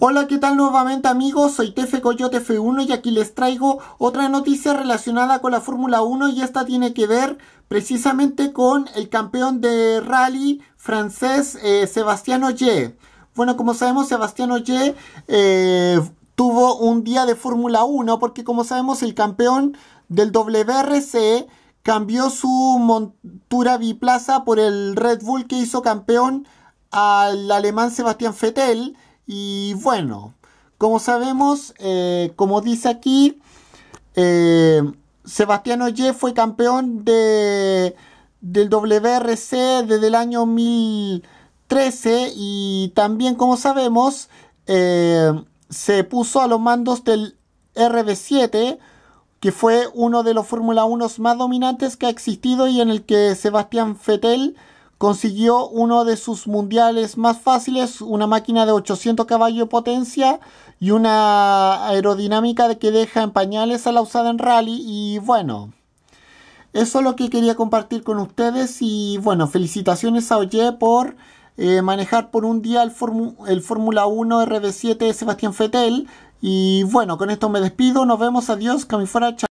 Hola, ¿qué tal nuevamente amigos? Soy Tefe Coyote F1 y aquí les traigo otra noticia relacionada con la Fórmula 1 y esta tiene que ver precisamente con el campeón de rally francés eh, Sebastián Oye. Bueno, como sabemos, Sebastián Oye eh, tuvo un día de Fórmula 1 porque como sabemos el campeón del WRC cambió su montura biplaza por el Red Bull que hizo campeón al alemán Sebastián Vettel y bueno, como sabemos, eh, como dice aquí, eh, Sebastián Oye fue campeón de, del WRC desde el año 2013 y también, como sabemos, eh, se puso a los mandos del RB7, que fue uno de los Fórmula 1 más dominantes que ha existido y en el que Sebastián Fettel consiguió uno de sus mundiales más fáciles, una máquina de 800 caballos de potencia y una aerodinámica que deja en pañales a la usada en rally y bueno. Eso es lo que quería compartir con ustedes y bueno, felicitaciones a Oye por eh, manejar por un día el, Fórmula 1 RB7 Sebastián Fetel y bueno, con esto me despido, nos vemos, adiós, chao.